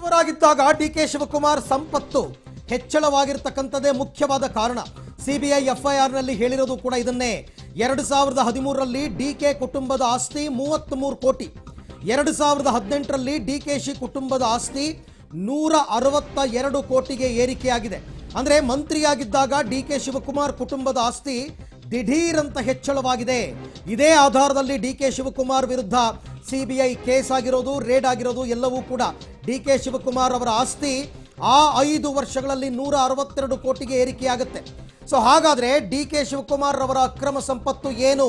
ಸಚಿವರಾಗಿದ್ದಾಗ D K Shivakumar ಸಂಪತ್ತು ಹೆಚ್ಚಳವಾಗಿರ್ತಕ್ಕಂಥದ್ದೇ ಮುಖ್ಯವಾದ ಕಾರಣ ಸಿಬಿಐ ನಲ್ಲಿ ಹೇಳಿರೋದು ಕೂಡ ಇದನ್ನೇ ಎರಡು ಸಾವಿರದ ಹದಿಮೂರರಲ್ಲಿ ಡಿ ಕೆ ಕುಟುಂಬದ ಆಸ್ತಿ ಮೂವತ್ತ್ ಮೂರು ಕೋಟಿ ಎರಡು ಸಾವಿರದ ಹದಿನೆಂಟರಲ್ಲಿ ಡಿ ಕೆ ಶಿ ಕುಟುಂಬದ ಆಸ್ತಿ ನೂರ ಅರವತ್ತ ಎರಡು ಕೋಟಿಗೆ ಏರಿಕೆಯಾಗಿದೆ ಅಂದರೆ ಮಂತ್ರಿಯಾಗಿದ್ದಾಗ ಡಿ ಕೆ ಶಿವಕುಮಾರ್ ಕುಟುಂಬದ ಆಸ್ತಿ ದಿಢೀರಂತ ಹೆಚ್ಚಳವಾಗಿದೆ ಇದೇ ಆಧಾರದಲ್ಲಿ ಡಿ ಕೆ ಶಿವಕುಮಾರ್ ವಿರುದ್ಧ ಸಿಬಿಐ ಕೇಸ್ ಆಗಿರೋದು ರೇಡ್ ಆಗಿರೋದು ಎಲ್ಲವೂ ಕೂಡ ಡಿ ಕೆ ಶಿವಕುಮಾರ್ ಅವರ ಆಸ್ತಿ ಆ ಐದು ವರ್ಷಗಳಲ್ಲಿ ನೂರ ಅರವತ್ತೆರಡು ಕೋಟಿಗೆ ಏರಿಕೆಯಾಗುತ್ತೆ ಸೊ ಹಾಗಾದ್ರೆ ಡಿ ಕೆ ಶಿವಕುಮಾರ್ ಅವರ ಅಕ್ರಮ ಸಂಪತ್ತು ಏನು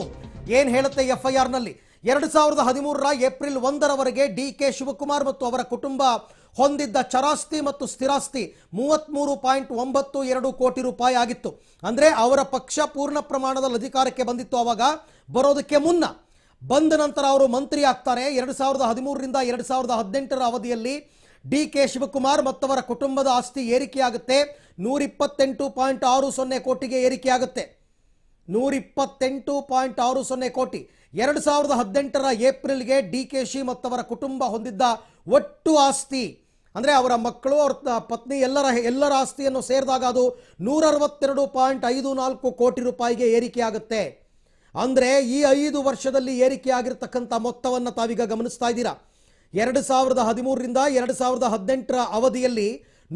ಏನು ಹೇಳುತ್ತೆ ಎಫ್ ಐ ಆರ್ನಲ್ಲಿ ಎರಡು ಸಾವಿರದ ಹದಿಮೂರರ ಏಪ್ರಿಲ್ ಒಂದರವರೆಗೆ ಡಿ ಕೆ ಶಿವಕುಮಾರ್ ಮತ್ತು ಅವರ ಕುಟುಂಬ ಹೊಂದಿದ್ದ ಚರಾಸ್ತಿ ಮತ್ತು ಸ್ಥಿರಾಸ್ತಿ ಮೂವತ್ತ್ಮೂರು ಪಾಯಿಂಟ್ ಒಂಬತ್ತು ಎರಡು ಕೋಟಿ ರೂಪಾಯಿ ಆಗಿತ್ತು ಅಂದರೆ ಅವರ ಪಕ್ಷ ಪೂರ್ಣ ಪ್ರಮಾಣದಲ್ಲಿ ಅಧಿಕಾರಕ್ಕೆ ಬಂದಿತ್ತು ಅವಾಗ ಬರೋದಕ್ಕೆ ಮುನ್ನ ಬಂದ ನಂತರ ಅವರು ಮಂತ್ರಿ ಆಗ್ತಾರೆ ಎರಡು ಸಾವಿರದ ಹದಿಮೂರರಿಂದ ಎರಡು ಸಾವಿರದ ಹದಿನೆಂಟರ ಅವಧಿಯಲ್ಲಿ ಡಿ ಕೆ ಶಿವಕುಮಾರ್ ಮತ್ತವರ ಕುಟುಂಬದ ಆಸ್ತಿ ಏರಿಕೆಯಾಗುತ್ತೆ ನೂರಿಪ್ಪತ್ತೆಂಟು ಪಾಯಿಂಟ್ ಆರು ಸೊನ್ನೆ ಕೋಟಿಗೆ ಏರಿಕೆಯಾಗುತ್ತೆ ನೂರಿಪ್ಪತ್ತೆಂಟು ಪಾಯಿಂಟ್ ಆರು ಸೊನ್ನೆ ಕೋಟಿ ಎರಡು ಸಾವಿರದ ಹದಿನೆಂಟರ ಏಪ್ರಿಲ್ಗೆ ಡಿ ಕೆ ಶಿ ಮತ್ತವರ ಕುಟುಂಬ ಹೊಂದಿದ್ದ ಒಟ್ಟು ಆಸ್ತಿ ಅಂದರೆ ಅವರ ಮಕ್ಕಳು ಅವ್ರ ಪತ್ನಿ ಎಲ್ಲರ ಎಲ್ಲರ ಆಸ್ತಿಯನ್ನು ಸೇರಿದಾಗ ಅದು ನೂರರವತ್ತೆರಡು ಪಾಯಿಂಟ್ ಐದು ನಾಲ್ಕು ಕೋಟಿ ರೂಪಾಯಿಗೆ ಏರಿಕೆಯಾಗುತ್ತೆ ಅಂದರೆ ಈ ಐದು ವರ್ಷದಲ್ಲಿ ಏರಿಕೆ ಆಗಿರತಕ್ಕಂಥ ಮೊತ್ತವನ್ನು ತಾವೀಗ ಗಮನಿಸ್ತಾ ಇದ್ದೀರಾ ಎರಡು ಸಾವಿರದ ಹದಿಮೂರರಿಂದ ಎರಡು ಸಾವಿರದ ಹದಿನೆಂಟರ ಅವಧಿಯಲ್ಲಿ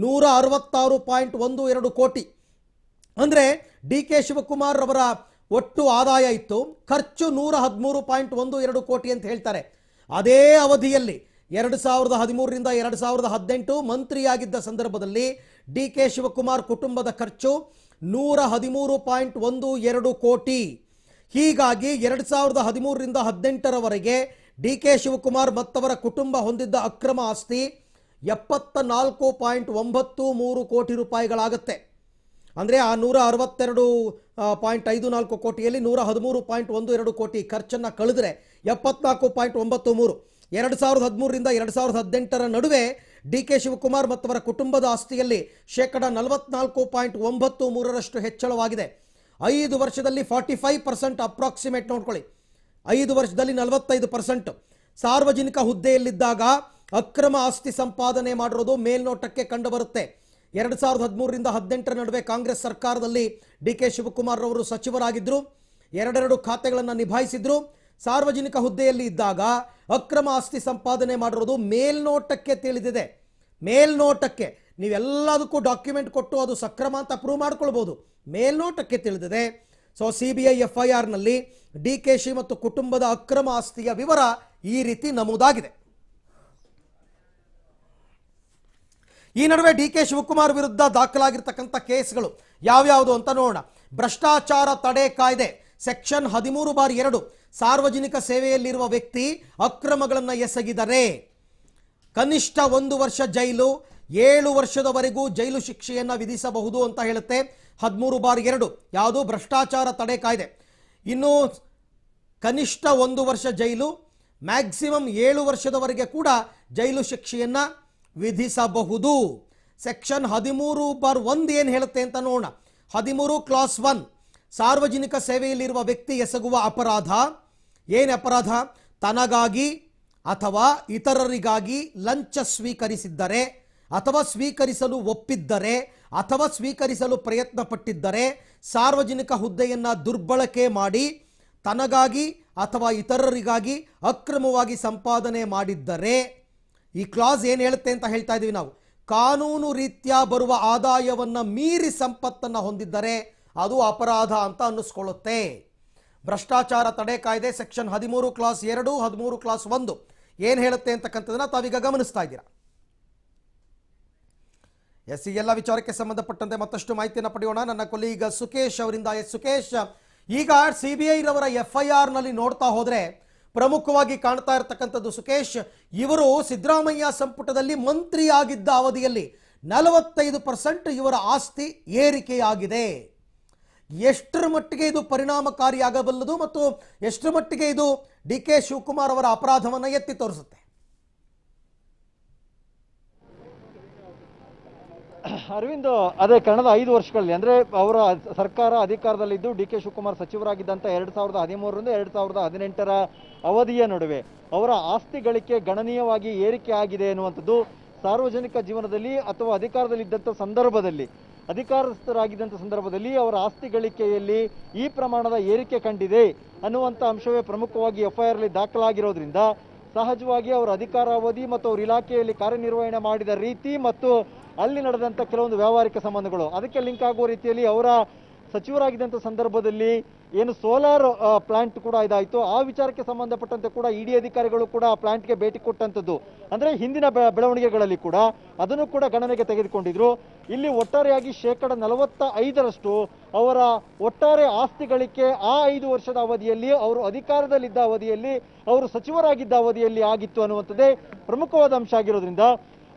ನೂರ ಅರವತ್ತಾರು ಪಾಯಿಂಟ್ ಒಂದು ಎರಡು ಕೋಟಿ ಅಂದರೆ ಡಿ ಕೆ ಶಿವಕುಮಾರ್ ಅವರ ಒಟ್ಟು ಆದಾಯ ಇತ್ತು ಖರ್ಚು ನೂರ ಹದಿಮೂರು ಪಾಯಿಂಟ್ ಒಂದು ಎರಡು ಕೋಟಿ ಅಂತ ಹೇಳ್ತಾರೆ ಅದೇ ಅವಧಿಯಲ್ಲಿ ಎರಡು ಸಾವಿರದ ಹದಿಮೂರರಿಂದ ಎರಡು ಸಾವಿರದ ಹದಿನೆಂಟು ಮಂತ್ರಿಯಾಗಿದ್ದ ಸಂದರ್ಭದಲ್ಲಿ ಡಿ ಕೆ ಶಿವಕುಮಾರ್ ಕುಟುಂಬದ ಖರ್ಚು ನೂರ ಹದಿಮೂರು ಪಾಯಿಂಟ್ ಒಂದು ಎರಡು ಕೋಟಿ ಹೀಗಾಗಿ ಎರಡು ಸಾವಿರದ ಹದಿಮೂರರಿಂದ ಹದಿನೆಂಟರವರೆಗೆ ಡಿ ಕೆ ಶಿವಕುಮಾರ್ ಮತ್ತವರ ಕುಟುಂಬ ಹೊಂದಿದ್ದ ಅಕ್ರಮ ಆಸ್ತಿ ಎಪ್ಪತ್ತ ನಾಲ್ಕು ಪಾಯಿಂಟ್ ಒಂಬತ್ತು ಮೂರು ಕೋಟಿ ರೂಪಾಯಿಗಳಾಗತ್ತೆ ಅಂದರೆ ಆ ನೂರ ಅರವತ್ತೆರಡು ಪಾಯಿಂಟ್ ಐದು ನಾಲ್ಕು ಕೋಟಿಯಲ್ಲಿ ನೂರ ಹದಿಮೂರು ಪಾಯಿಂಟ್ ಒಂದು ಎರಡು ಕೋಟಿ ಖರ್ಚನ್ನು ಕಳೆದ್ರೆ ಎಪ್ಪತ್ನಾಲ್ಕು ಪಾಯಿಂಟ್ ಒಂಬತ್ತು ಮೂರು ಎರಡು ಸಾವಿರದ ಹದಿಮೂರರಿಂದ ಎರಡು ಸಾವಿರದ ಹದಿನೆಂಟರ ನಡುವೆ ಡಿ ಕೆ ಶಿವಕುಮಾರ್ ಮತ್ತವರ ಕುಟುಂಬದ ಆಸ್ತಿಯಲ್ಲಿ ಶೇಕಡ ನಲವತ್ನಾಲ್ಕು ಪಾಯಿಂಟ್ ಒಂಬತ್ತು ಮೂರರಷ್ಟು ಹೆಚ್ಚಳವಾಗಿದೆ ಐದು ವರ್ಷದಲ್ಲಿ ಫಾರ್ಟಿ ಫೈವ್ ಪರ್ಸೆಂಟ್ ಅಪ್ರಾಕ್ಸಿಮೇಟ್ ನೋಡ್ಕೊಳ್ಳಿ ಐದು ವರ್ಷದಲ್ಲಿ ನಲವತ್ತೈದು ಪರ್ಸೆಂಟ್ ಸಾರ್ವಜನಿಕ ಹುದ್ದೆಯಲ್ಲಿದ್ದಾಗ ಅಕ್ರಮ ಆಸ್ತಿ ಸಂಪಾದನೆ ಮಾಡಿರೋದು ಮೇಲ್ನೋಟಕ್ಕೆ ಕಂಡುಬರುತ್ತೆ ಎರಡು ಸಾವಿರದ ಹದಿಮೂರರಿಂದ ಹದಿನೆಂಟರ ನಡುವೆ ಕಾಂಗ್ರೆಸ್ ಸರ್ಕಾರದಲ್ಲಿ ಡಿ ಕೆ ಶಿವಕುಮಾರ್ ರವರು ಸಚಿವರಾಗಿದ್ದರು ಎರಡೆರಡು ಖಾತೆಗಳನ್ನು ನಿಭಾಯಿಸಿದ್ರು ಸಾರ್ವಜನಿಕ ಹುದ್ದೆಯಲ್ಲಿ ಇದ್ದಾಗ ಅಕ್ರಮ ಆಸ್ತಿ ಸಂಪಾದನೆ ಮಾಡಿರೋದು ಮೇಲ್ನೋಟಕ್ಕೆ ತಿಳಿದಿದೆ ಮೇಲ್ನೋಟಕ್ಕೆ ನೀವೆಲ್ಲದಕ್ಕೂ ಡಾಕ್ಯುಮೆಂಟ್ ಕೊಟ್ಟು ಅದು ಸಕ್ರಮ ಅಂತ ಪ್ರೂವ್ ಮಾಡ್ಕೊಳ್ಬೋದು ಮೇಲ್ನೋಟಕ್ಕೆ ತಿಳಿದಿದೆ so C B I F I ಆರ್ನಲ್ಲಿ ಡಿ ಕೆ ಶಿ ಮತ್ತು ಕುಟುಂಬದ ಅಕ್ರಮ ಆಸ್ತಿಯ ವಿವರ ಈ ರೀತಿ ನಮೂದಾಗಿದೆ ಈ ನಡುವೆ ಡಿ ಕೆ ಶಿವಕುಮಾರ್ ವಿರುದ್ಧ ದಾಖಲಾಗಿರ್ತಕ್ಕಂಥ ಕೇಸ್ಗಳು ಯಾವ್ಯಾವುದು ಅಂತ ನೋಡೋಣ ಭ್ರಷ್ಟಾಚಾರ ತಡೆ ಕಾಯ್ದೆ ಸೆಕ್ಷನ್ ಹದಿಮೂರು ಬಾರ್ ಎರಡು ಸಾರ್ವಜನಿಕ ಸೇವೆಯಲ್ಲಿರುವ ವ್ಯಕ್ತಿ ಅಕ್ರಮಗಳನ್ನು ಎಸಗಿದರೆ ಕನಿಷ್ಠ ಒಂದು ವರ್ಷ ಜೈಲು ಏಳು ವರ್ಷದವರೆಗೂ ಜೈಲು ಶಿಕ್ಷೆಯನ್ನು ವಿಧಿಸಬಹುದು ಅಂತ ಹೇಳುತ್ತೆ ಹದಿಮೂರು ಬಾರ್ ಎರಡು ಯಾವುದು ಭ್ರಷ್ಟಾಚಾರ ತಡೆ ಕಾಯ್ದೆ ಇನ್ನು ಕನಿಷ್ಠ ಒಂದು ವರ್ಷ ಜೈಲು ಮ್ಯಾಕ್ಸಿಮಮ್ ಏಳು ವರ್ಷದವರೆಗೆ ಕೂಡ ಜೈಲು ಶಿಕ್ಷೆಯನ್ನು ವಿಧಿಸಬಹುದು ಸೆಕ್ಷನ್ ಹದಿಮೂರು ಬಾರ್ ಒಂದು ಏನು ಹೇಳುತ್ತೆ ಅಂತ ನೋಡೋಣ ಹದಿಮೂರು ಕ್ಲಾಸ್ ಒನ್ ಸಾರ್ವಜನಿಕ ಸೇವೆಯಲ್ಲಿರುವ ವ್ಯಕ್ತಿ ಎಸಗುವ ಅಪರಾಧ ಏನು ಅಪರಾಧ ತನಗಾಗಿ ಅಥವಾ ಇತರರಿಗಾಗಿ ಲಂಚ ಸ್ವೀಕರಿಸಿದ್ದರೆ ಅಥವಾ ಸ್ವೀಕರಿಸಲು ಒಪ್ಪಿದ್ದರೆ ಅಥವಾ ಸ್ವೀಕರಿಸಲು ಪ್ರಯತ್ನ ಪಟ್ಟಿದ್ದರೆ ಸಾರ್ವಜನಿಕ ಹುದ್ದೆಯನ್ನು ದುರ್ಬಳಕೆ ಮಾಡಿ ತನಗಾಗಿ ಅಥವಾ ಇತರರಿಗಾಗಿ ಅಕ್ರಮವಾಗಿ ಸಂಪಾದನೆ ಮಾಡಿದ್ದರೆ ಈ ಕ್ಲಾಸ್ ಏನು ಹೇಳುತ್ತೆ ಅಂತ ಹೇಳ್ತಾ ಇದ್ದೀವಿ ನಾವು ಕಾನೂನು ರೀತ್ಯಾ ಬರುವ ಆದಾಯವನ್ನು ಮೀರಿ ಸಂಪತ್ತನ್ನು ಹೊಂದಿದ್ದರೆ ಅದು ಅಪರಾಧ ಅಂತ ಅನ್ನಿಸ್ಕೊಳ್ಳುತ್ತೆ ಭ್ರಷ್ಟಾಚಾರ ತಡೆ ಕಾಯ್ದೆ ಸೆಕ್ಷನ್ ಹದಿಮೂರು ಕ್ಲಾಸ್ ಎರಡು ಹದಿಮೂರು ಕ್ಲಾಸ್ ಒಂದು ಏನು ಹೇಳುತ್ತೆ ಅಂತಕ್ಕಂಥದ್ದನ್ನು ತಾವೀಗ ಗಮನಿಸ್ತಾ ಇದ್ದೀರಾ ಎಸ್ ಈ ಎಲ್ಲ ವಿಚಾರಕ್ಕೆ ಸಂಬಂಧಪಟ್ಟಂತೆ ಮತ್ತಷ್ಟು ಮಾಹಿತಿಯನ್ನು ಪಡೆಯೋಣ ನನ್ನ ಈಗ ಸುಕೇಶ್ ಅವರಿಂದ ಎಸ್ ಸುಕೇಶ್ ಈಗ ಸಿ ಬಿ ಐರವರ ಎಫ್ ಐ ಆರ್ನಲ್ಲಿ ನೋಡ್ತಾ ಹೋದ್ರೆ ಪ್ರಮುಖವಾಗಿ ಕಾಣ್ತಾ ಇರತಕ್ಕಂಥದ್ದು ಸುಕೇಶ್ ಇವರು ಸಿದ್ದರಾಮಯ್ಯ ಸಂಪುಟದಲ್ಲಿ ಮಂತ್ರಿಯಾಗಿದ್ದ ಅವಧಿಯಲ್ಲಿ ನಲವತ್ತೈದು ಪರ್ಸೆಂಟ್ ಇವರ ಆಸ್ತಿ ಏರಿಕೆಯಾಗಿದೆ ಎಷ್ಟರ ಮಟ್ಟಿಗೆ ಇದು ಪರಿಣಾಮಕಾರಿಯಾಗಬಲ್ಲದು ಮತ್ತು ಎಷ್ಟರ ಮಟ್ಟಿಗೆ ಇದು ಡಿ ಕೆ ಶಿವಕುಮಾರ್ ಅವರ ಅಪರಾಧವನ್ನು ಎತ್ತಿ ತೋರಿಸುತ್ತೆ ಅರವಿಂದ್ ಅದೇ ಕಳೆದ ಐದು ವರ್ಷಗಳಲ್ಲಿ ಅಂದರೆ ಅವರ ಸರ್ಕಾರ ಅಧಿಕಾರದಲ್ಲಿದ್ದು ಡಿ ಕೆ ಶಿವಕುಮಾರ್ ಸಚಿವರಾಗಿದ್ದಂಥ ಎರಡು ಸಾವಿರದ ಹದಿಮೂರರಿಂದ ಎರಡು ಸಾವಿರದ ಹದಿನೆಂಟರ ಅವಧಿಯ ನಡುವೆ ಅವರ ಆಸ್ತಿ ಗಳಿಕೆ ಗಣನೀಯವಾಗಿ ಏರಿಕೆ ಆಗಿದೆ ಎನ್ನುವಂಥದ್ದು ಸಾರ್ವಜನಿಕ ಜೀವನದಲ್ಲಿ ಅಥವಾ ಅಧಿಕಾರದಲ್ಲಿದ್ದಂಥ ಸಂದರ್ಭದಲ್ಲಿ ಅಧಿಕಾರಸ್ಥರಾಗಿದ್ದಂಥ ಸಂದರ್ಭದಲ್ಲಿ ಅವರ ಆಸ್ತಿ ಗಳಿಕೆಯಲ್ಲಿ ಈ ಪ್ರಮಾಣದ ಏರಿಕೆ ಕಂಡಿದೆ ಅನ್ನುವಂಥ ಅಂಶವೇ ಪ್ರಮುಖವಾಗಿ ಅಲ್ಲಿ ದಾಖಲಾಗಿರೋದ್ರಿಂದ ಸಹಜವಾಗಿ ಅವರ ಅಧಿಕಾರಾವಧಿ ಮತ್ತು ಅವರ ಇಲಾಖೆಯಲ್ಲಿ ಕಾರ್ಯನಿರ್ವಹಣೆ ಮಾಡಿದ ರೀತಿ ಮತ್ತು ಅಲ್ಲಿ ನಡೆದಂಥ ಕೆಲವೊಂದು ವ್ಯಾವಹಾರಿಕ ಸಂಬಂಧಗಳು ಅದಕ್ಕೆ ಲಿಂಕ್ ಆಗುವ ರೀತಿಯಲ್ಲಿ ಅವರ ಸಚಿವರಾಗಿದ್ದಂಥ ಸಂದರ್ಭದಲ್ಲಿ ಏನು ಸೋಲಾರ್ ಪ್ಲಾಂಟ್ ಕೂಡ ಇದಾಯಿತು ಆ ವಿಚಾರಕ್ಕೆ ಸಂಬಂಧಪಟ್ಟಂತೆ ಕೂಡ ಇಡಿ e ಅಧಿಕಾರಿಗಳು ಕೂಡ ಆ ಪ್ಲಾಂಟ್ಗೆ ಭೇಟಿ ಕೊಟ್ಟಂಥದ್ದು ಅಂದರೆ ಹಿಂದಿನ ಬೆಳವಣಿಗೆಗಳಲ್ಲಿ ಕೂಡ ಅದನ್ನು ಕೂಡ ಗಣನೆಗೆ ತೆಗೆದುಕೊಂಡಿದ್ರು ಇಲ್ಲಿ ಒಟ್ಟಾರೆಯಾಗಿ ಶೇಕಡ ನಲವತ್ತ ಐದರಷ್ಟು ಅವರ ಒಟ್ಟಾರೆ ಆಸ್ತಿಗಳಿಕೆ ಆ ಐದು ವರ್ಷದ ಅವಧಿಯಲ್ಲಿ ಅವರು ಅಧಿಕಾರದಲ್ಲಿದ್ದ ಅವಧಿಯಲ್ಲಿ ಅವರು ಸಚಿವರಾಗಿದ್ದ ಅವಧಿಯಲ್ಲಿ ಆಗಿತ್ತು ಅನ್ನುವಂಥದ್ದೇ ಪ್ರಮುಖವಾದ ಅಂಶ ಆಗಿರೋದ್ರಿಂದ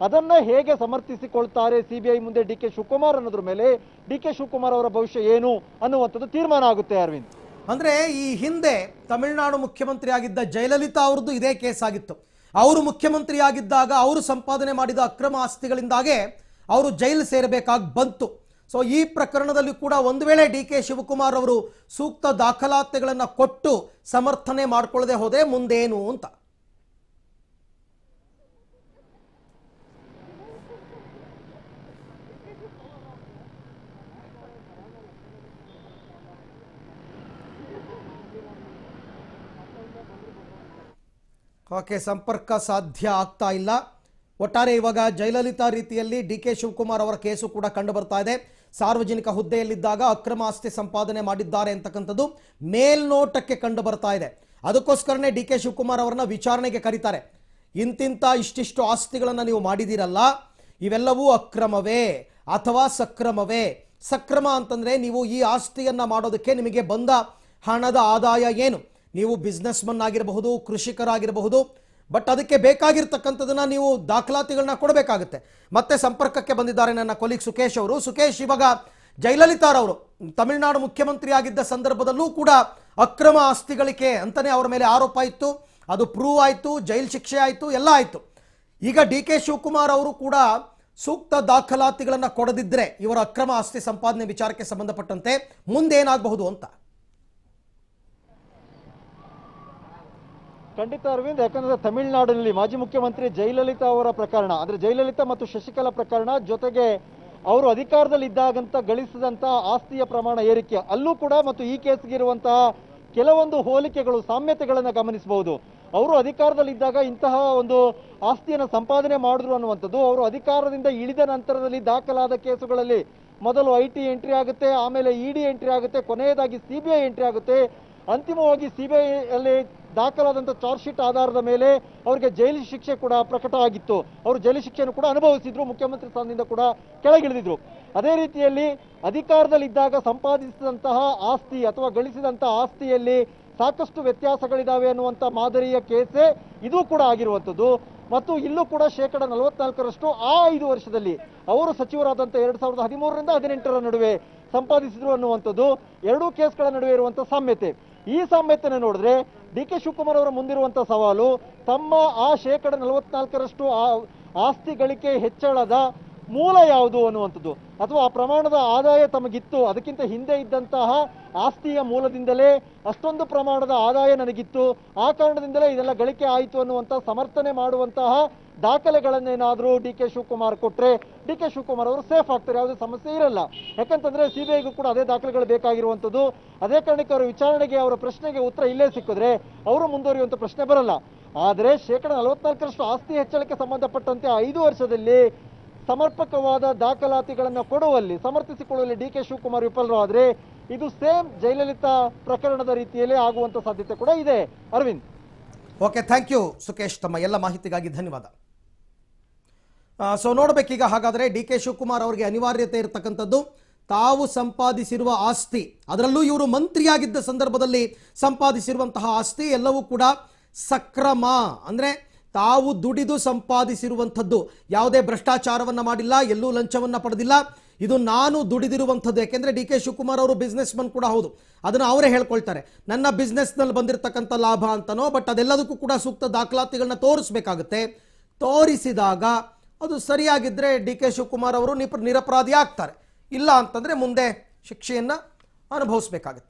ಅದನ್ನ ಹೇಗೆ ಸಮರ್ಥಿಸಿಕೊಳ್ತಾರೆ ಸಿಬಿಐ ಮುಂದೆ ಡಿ ಕೆ ಶಿವಕುಮಾರ್ ಅನ್ನೋದ್ರ ಮೇಲೆ ಡಿ ಕೆ ಶಿವಕುಮಾರ್ ಅವರ ಭವಿಷ್ಯ ಏನು ಅನ್ನುವಂಥದ್ದು ತೀರ್ಮಾನ ಆಗುತ್ತೆ ಅರವಿಂದ್ ಅಂದ್ರೆ ಈ ಹಿಂದೆ ತಮಿಳುನಾಡು ಮುಖ್ಯಮಂತ್ರಿ ಆಗಿದ್ದ ಜಯಲಲಿತಾ ಅವ್ರದ್ದು ಇದೇ ಕೇಸ್ ಆಗಿತ್ತು ಅವರು ಮುಖ್ಯಮಂತ್ರಿ ಆಗಿದ್ದಾಗ ಅವರು ಸಂಪಾದನೆ ಮಾಡಿದ ಅಕ್ರಮ ಆಸ್ತಿಗಳಿಂದಾಗೆ ಅವರು ಜೈಲು ಸೇರಬೇಕಾಗಿ ಬಂತು ಸೊ ಈ ಪ್ರಕರಣದಲ್ಲಿ ಕೂಡ ಒಂದು ವೇಳೆ ಡಿ ಕೆ ಶಿವಕುಮಾರ್ ಅವರು ಸೂಕ್ತ ದಾಖಲಾತಿಗಳನ್ನು ಕೊಟ್ಟು ಸಮರ್ಥನೆ ಮಾಡಿಕೊಳ್ಳದೆ ಹೋದೆ ಮುಂದೇನು ಅಂತ ಓಕೆ ಸಂಪರ್ಕ ಸಾಧ್ಯ ಆಗ್ತಾ ಇಲ್ಲ ಒಟ್ಟಾರೆ ಇವಾಗ ಜಯಲಲಿತಾ ರೀತಿಯಲ್ಲಿ ಡಿ ಕೆ ಶಿವಕುಮಾರ್ ಅವರ ಕೇಸು ಕೂಡ ಕಂಡು ಬರ್ತಾ ಇದೆ ಸಾರ್ವಜನಿಕ ಹುದ್ದೆಯಲ್ಲಿದ್ದಾಗ ಅಕ್ರಮ ಆಸ್ತಿ ಸಂಪಾದನೆ ಮಾಡಿದ್ದಾರೆ ಅಂತಕ್ಕಂಥದ್ದು ಮೇಲ್ನೋಟಕ್ಕೆ ಕಂಡು ಬರ್ತಾ ಇದೆ ಅದಕ್ಕೋಸ್ಕರನೇ ಡಿ ಕೆ ಶಿವಕುಮಾರ್ ಅವರನ್ನ ವಿಚಾರಣೆಗೆ ಕರೀತಾರೆ ಇಂತಿಂಥ ಇಷ್ಟಿಷ್ಟು ಆಸ್ತಿಗಳನ್ನು ನೀವು ಮಾಡಿದಿರಲ್ಲ ಇವೆಲ್ಲವೂ ಅಕ್ರಮವೇ ಅಥವಾ ಸಕ್ರಮವೇ ಸಕ್ರಮ ಅಂತಂದರೆ ನೀವು ಈ ಆಸ್ತಿಯನ್ನು ಮಾಡೋದಕ್ಕೆ ನಿಮಗೆ ಬಂದ ಹಣದ ಆದಾಯ ಏನು ನೀವು ಬಿಸ್ನೆಸ್ ಮನ್ ಆಗಿರಬಹುದು ಕೃಷಿಕರಾಗಿರಬಹುದು ಬಟ್ ಅದಕ್ಕೆ ಬೇಕಾಗಿರ್ತಕ್ಕಂಥದ್ದನ್ನು ನೀವು ದಾಖಲಾತಿಗಳನ್ನ ಕೊಡಬೇಕಾಗುತ್ತೆ ಮತ್ತೆ ಸಂಪರ್ಕಕ್ಕೆ ಬಂದಿದ್ದಾರೆ ನನ್ನ ಕೊಲೀಗ್ ಸುಖೇಶ್ ಅವರು ಸುಖೇಶ್ ಇವಾಗ ಜಯಲಲಿತಾರವರು ತಮಿಳುನಾಡು ಮುಖ್ಯಮಂತ್ರಿ ಆಗಿದ್ದ ಸಂದರ್ಭದಲ್ಲೂ ಕೂಡ ಅಕ್ರಮ ಆಸ್ತಿ ಅಂತಲೇ ಅವರ ಮೇಲೆ ಆರೋಪ ಇತ್ತು ಅದು ಪ್ರೂವ್ ಆಯಿತು ಜೈಲು ಶಿಕ್ಷೆ ಆಯಿತು ಎಲ್ಲ ಆಯಿತು ಈಗ ಡಿ ಕೆ ಶಿವಕುಮಾರ್ ಅವರು ಕೂಡ ಸೂಕ್ತ ದಾಖಲಾತಿಗಳನ್ನು ಕೊಡದಿದ್ದರೆ ಇವರ ಅಕ್ರಮ ಆಸ್ತಿ ಸಂಪಾದನೆ ವಿಚಾರಕ್ಕೆ ಸಂಬಂಧಪಟ್ಟಂತೆ ಮುಂದೇನಾಗಬಹುದು ಅಂತ ಖಂಡಿತ ಅರವಿಂದ್ ಯಾಕಂದ್ರೆ ತಮಿಳುನಾಡಿನಲ್ಲಿ ಮಾಜಿ ಮುಖ್ಯಮಂತ್ರಿ ಜಯಲಲಿತಾ ಅವರ ಪ್ರಕರಣ ಅಂದ್ರೆ ಜಯಲಲಿತಾ ಮತ್ತು ಶಶಿಕಲಾ ಪ್ರಕರಣ ಜೊತೆಗೆ ಅವರು ಇದ್ದಾಗಂತ ಗಳಿಸಿದಂತಹ ಆಸ್ತಿಯ ಪ್ರಮಾಣ ಏರಿಕೆ ಅಲ್ಲೂ ಕೂಡ ಮತ್ತು ಈ ಇರುವಂತಹ ಕೆಲವೊಂದು ಹೋಲಿಕೆಗಳು ಸಾಮ್ಯತೆಗಳನ್ನು ಗಮನಿಸಬಹುದು ಅವರು ಅಧಿಕಾರದಲ್ಲಿದ್ದಾಗ ಇಂತಹ ಒಂದು ಆಸ್ತಿಯನ್ನು ಸಂಪಾದನೆ ಮಾಡಿದ್ರು ಅನ್ನುವಂಥದ್ದು ಅವರು ಅಧಿಕಾರದಿಂದ ಇಳಿದ ನಂತರದಲ್ಲಿ ದಾಖಲಾದ ಕೇಸುಗಳಲ್ಲಿ ಮೊದಲು ಐ ಟಿ ಎಂಟ್ರಿ ಆಗುತ್ತೆ ಆಮೇಲೆ ಇ ಡಿ ಎಂಟ್ರಿ ಆಗುತ್ತೆ ಕೊನೆಯದಾಗಿ ಸಿ ಬಿ ಐ ಎಂಟ್ರಿ ಆಗುತ್ತೆ ಅಂತಿಮವಾಗಿ ಸಿ ಬಿ ಅಲ್ಲಿ ದಾಖಲಾದಂಥ ಚಾರ್ಜ್ ಶೀಟ್ ಆಧಾರದ ಮೇಲೆ ಅವರಿಗೆ ಜೈಲು ಶಿಕ್ಷೆ ಕೂಡ ಪ್ರಕಟ ಆಗಿತ್ತು ಅವರು ಜೈಲು ಶಿಕ್ಷೆಯನ್ನು ಕೂಡ ಅನುಭವಿಸಿದ್ರು ಮುಖ್ಯಮಂತ್ರಿ ಸ್ಥಾನದಿಂದ ಕೂಡ ಕೆಳಗಿಳಿದಿದ್ರು ಅದೇ ರೀತಿಯಲ್ಲಿ ಅಧಿಕಾರದಲ್ಲಿದ್ದಾಗ ಸಂಪಾದಿಸಿದಂತಹ ಆಸ್ತಿ ಅಥವಾ ಗಳಿಸಿದಂತಹ ಆಸ್ತಿಯಲ್ಲಿ ಸಾಕಷ್ಟು ವ್ಯತ್ಯಾಸಗಳಿದ್ದಾವೆ ಅನ್ನುವಂಥ ಮಾದರಿಯ ಕೇಸೇ ಇದು ಕೂಡ ಆಗಿರುವಂಥದ್ದು ಮತ್ತು ಇಲ್ಲೂ ಕೂಡ ಶೇಕಡ ನಲವತ್ನಾಲ್ಕರಷ್ಟು ಆ ಐದು ವರ್ಷದಲ್ಲಿ ಅವರು ಸಚಿವರಾದಂಥ ಎರಡು ಸಾವಿರದ ಹದಿಮೂರರಿಂದ ಹದಿನೆಂಟರ ನಡುವೆ ಸಂಪಾದಿಸಿದ್ರು ಅನ್ನುವಂಥದ್ದು ಎರಡೂ ಕೇಸ್ಗಳ ನಡುವೆ ಇರುವಂಥ ಸಾಮ್ಯತೆ ಈ ಸಾಮ್ಯತೆಯನ್ನು ನೋಡಿದ್ರೆ ಡಿ ಕೆ ಶಿವಕುಮಾರ್ ಅವರ ಮುಂದಿರುವಂಥ ಸವಾಲು ತಮ್ಮ ಆ ಶೇಕಡ ನಲವತ್ನಾಲ್ಕರಷ್ಟು ಆಸ್ತಿ ಗಳಿಕೆ ಹೆಚ್ಚಳದ ಮೂಲ ಯಾವುದು ಅನ್ನುವಂಥದ್ದು ಅಥವಾ ಆ ಪ್ರಮಾಣದ ಆದಾಯ ತಮಗಿತ್ತು ಅದಕ್ಕಿಂತ ಹಿಂದೆ ಇದ್ದಂತಹ ಆಸ್ತಿಯ ಮೂಲದಿಂದಲೇ ಅಷ್ಟೊಂದು ಪ್ರಮಾಣದ ಆದಾಯ ನನಗಿತ್ತು ಆ ಕಾರಣದಿಂದಲೇ ಇದೆಲ್ಲ ಗಳಿಕೆ ಆಯಿತು ಅನ್ನುವಂಥ ಸಮರ್ಥನೆ ಮಾಡುವಂತಹ ದಾಖಲೆಗಳನ್ನೇನಾದರೂ ಡಿ ಕೆ ಶಿವಕುಮಾರ್ ಕೊಟ್ಟರೆ ಡಿ ಕೆ ಶಿವಕುಮಾರ್ ಅವರು ಸೇಫ್ ಆಗ್ತಾರೆ ಯಾವುದೇ ಸಮಸ್ಯೆ ಇರಲ್ಲ ಯಾಕಂತಂದರೆ ಸಿ ಬಿ ಐಗೂ ಕೂಡ ಅದೇ ದಾಖಲೆಗಳು ಬೇಕಾಗಿರುವಂಥದ್ದು ಅದೇ ಕಾರಣಕ್ಕೆ ಅವರ ವಿಚಾರಣೆಗೆ ಅವರ ಪ್ರಶ್ನೆಗೆ ಉತ್ತರ ಇಲ್ಲೇ ಸಿಕ್ಕಿದ್ರೆ ಅವರು ಮುಂದುವರಿಯುವಂಥ ಪ್ರಶ್ನೆ ಬರಲ್ಲ ಆದರೆ ಶೇಕಡ ನಲವತ್ನಾಲ್ಕರಷ್ಟು ಆಸ್ತಿ ಹೆಚ್ಚಳಕ್ಕೆ ಸಂಬಂಧಪಟ್ಟಂತೆ ಐದು ವರ್ಷದಲ್ಲಿ ಸಮರ್ಪಕವಾದ ದಾಖಲಾತಿಗಳನ್ನು ಕೊಡುವಲ್ಲಿ ಸಮರ್ಥಿಸಿಕೊಳ್ಳುವಲ್ಲಿ ಡಿ ಕೆ ಶಿವಕುಮಾರ್ ವಿಫಲರಾದ್ರೆ ಇದು ಸೇಮ್ ಜಯಲಲಿತಾ ಪ್ರಕರಣದ ರೀತಿಯಲ್ಲಿ ಆಗುವಂತ ಸಾಧ್ಯತೆ ಕೂಡ ಇದೆ Arvind okay thank you Sukesh ತಮ್ಮ ಎಲ್ಲ ಮಾಹಿತಿಗಾಗಿ ಧನ್ಯವಾದ ಸೊ ನೋಡಬೇಕೀಗ ಹಾಗಾದರೆ ಡಿ ಕೆ ಶಿವಕುಮಾರ್ ಅವರಿಗೆ ಅನಿವಾರ್ಯತೆ ಇರತಕ್ಕಂಥದ್ದು ತಾವು ಸಂಪಾದಿಸಿರುವ ಆಸ್ತಿ ಅದರಲ್ಲೂ ಇವರು ಮಂತ್ರಿಯಾಗಿದ್ದ ಸಂದರ್ಭದಲ್ಲಿ ಸಂಪಾದಿಸಿರುವಂತಹ ಆಸ್ತಿ ಎಲ್ಲವೂ ಕೂಡ ಸಕ್ರಮ ಅಂದರೆ ತಾವು ದುಡಿದು ಸಂಪಾದಿಸಿರುವಂಥದ್ದು ಯಾವುದೇ ಭ್ರಷ್ಟಾಚಾರವನ್ನು ಮಾಡಿಲ್ಲ ಎಲ್ಲೂ ಲಂಚವನ್ನು ಪಡೆದಿಲ್ಲ ಇದು ನಾನು ದುಡಿದಿರುವಂಥದ್ದು ಯಾಕೆಂದರೆ ಡಿ ಕೆ ಶಿವಕುಮಾರ್ ಅವರು ಬಿಸ್ನೆಸ್ ಮನ್ ಕೂಡ ಹೌದು ಅದನ್ನು ಅವರೇ ಹೇಳ್ಕೊಳ್ತಾರೆ ನನ್ನ ಬಿಸ್ನೆಸ್ನಲ್ಲಿ ಬಂದಿರತಕ್ಕಂಥ ಲಾಭ ಅಂತನೋ ಬಟ್ ಅದೆಲ್ಲದಕ್ಕೂ ಕೂಡ ಸೂಕ್ತ ದಾಖಲಾತಿಗಳನ್ನ ತೋರಿಸ್ಬೇಕಾಗುತ್ತೆ ತೋರಿಸಿದಾಗ ಅದು ಸರಿಯಾಗಿದ್ದರೆ ಡಿ ಕೆ ಶಿವಕುಮಾರ್ ಅವರು ನಿಪ ನಿರಪರಾಧಿ ಆಗ್ತಾರೆ ಇಲ್ಲ ಅಂತಂದರೆ ಮುಂದೆ ಶಿಕ್ಷೆಯನ್ನು ಅನುಭವಿಸಬೇಕಾಗುತ್ತೆ